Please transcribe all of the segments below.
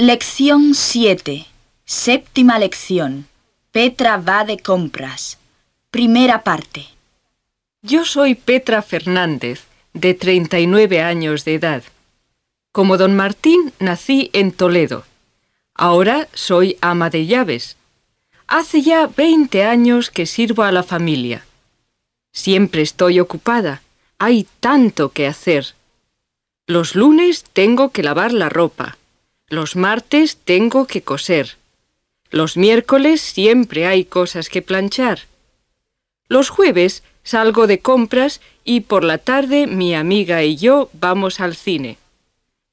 Lección 7. Séptima lección. Petra va de compras. Primera parte. Yo soy Petra Fernández, de 39 años de edad. Como don Martín, nací en Toledo. Ahora soy ama de llaves. Hace ya 20 años que sirvo a la familia. Siempre estoy ocupada. Hay tanto que hacer. Los lunes tengo que lavar la ropa. Los martes tengo que coser. Los miércoles siempre hay cosas que planchar. Los jueves salgo de compras y por la tarde mi amiga y yo vamos al cine.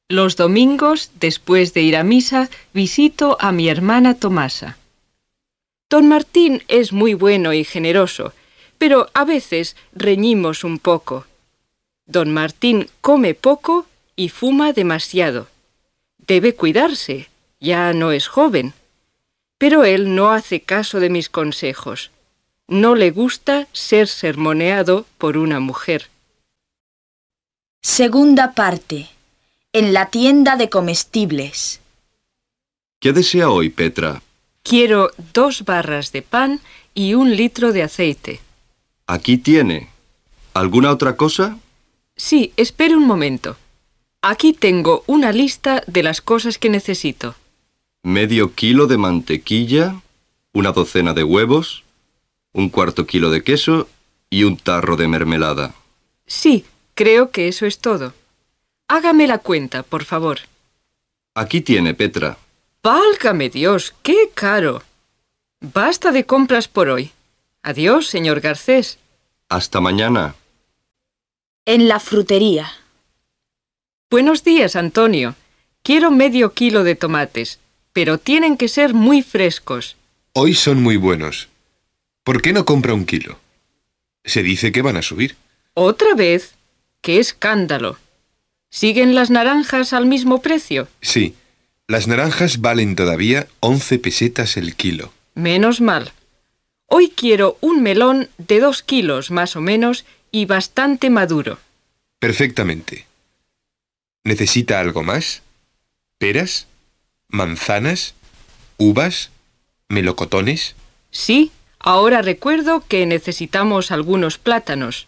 Los domingos, después de ir a misa, visito a mi hermana Tomasa. Don Martín es muy bueno y generoso, pero a veces reñimos un poco. Don Martín come poco y fuma demasiado. Debe cuidarse, ya no es joven. Pero él no hace caso de mis consejos. No le gusta ser sermoneado por una mujer. Segunda parte. En la tienda de comestibles. ¿Qué desea hoy, Petra? Quiero dos barras de pan y un litro de aceite. Aquí tiene. ¿Alguna otra cosa? Sí, espere un momento. Aquí tengo una lista de las cosas que necesito. Medio kilo de mantequilla, una docena de huevos, un cuarto kilo de queso y un tarro de mermelada. Sí, creo que eso es todo. Hágame la cuenta, por favor. Aquí tiene, Petra. Válgame Dios, qué caro. Basta de compras por hoy. Adiós, señor Garcés. Hasta mañana. En la frutería. Buenos días, Antonio. Quiero medio kilo de tomates, pero tienen que ser muy frescos. Hoy son muy buenos. ¿Por qué no compra un kilo? Se dice que van a subir. ¿Otra vez? ¡Qué escándalo! ¿Siguen las naranjas al mismo precio? Sí. Las naranjas valen todavía 11 pesetas el kilo. Menos mal. Hoy quiero un melón de dos kilos más o menos y bastante maduro. Perfectamente. ¿Necesita algo más? ¿Peras? ¿Manzanas? ¿Uvas? ¿Melocotones? Sí, ahora recuerdo que necesitamos algunos plátanos.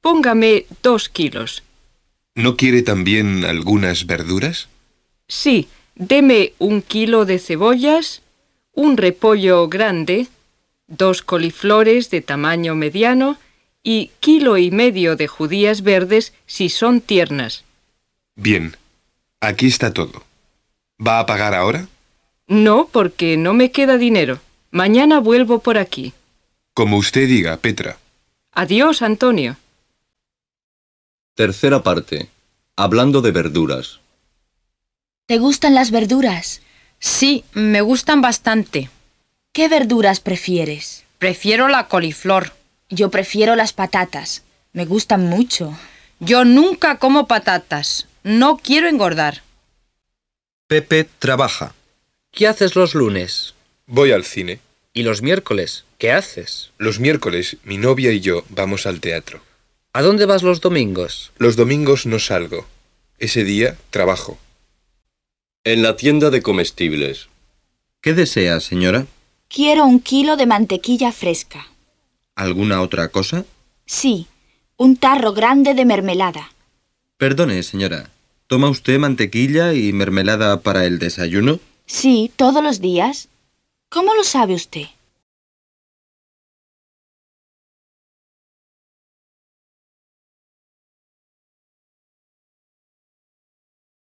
Póngame dos kilos. ¿No quiere también algunas verduras? Sí, deme un kilo de cebollas, un repollo grande, dos coliflores de tamaño mediano y kilo y medio de judías verdes si son tiernas. Bien, aquí está todo. ¿Va a pagar ahora? No, porque no me queda dinero. Mañana vuelvo por aquí. Como usted diga, Petra. Adiós, Antonio. Tercera parte. Hablando de verduras. ¿Te gustan las verduras? Sí, me gustan bastante. ¿Qué verduras prefieres? Prefiero la coliflor. Yo prefiero las patatas. Me gustan mucho. Yo nunca como patatas. No quiero engordar. Pepe trabaja. ¿Qué haces los lunes? Voy al cine. ¿Y los miércoles? ¿Qué haces? Los miércoles mi novia y yo vamos al teatro. ¿A dónde vas los domingos? Los domingos no salgo. Ese día trabajo. En la tienda de comestibles. ¿Qué desea, señora? Quiero un kilo de mantequilla fresca. ¿Alguna otra cosa? Sí, un tarro grande de mermelada. Perdone, señora. ¿Toma usted mantequilla y mermelada para el desayuno? Sí, todos los días. ¿Cómo lo sabe usted?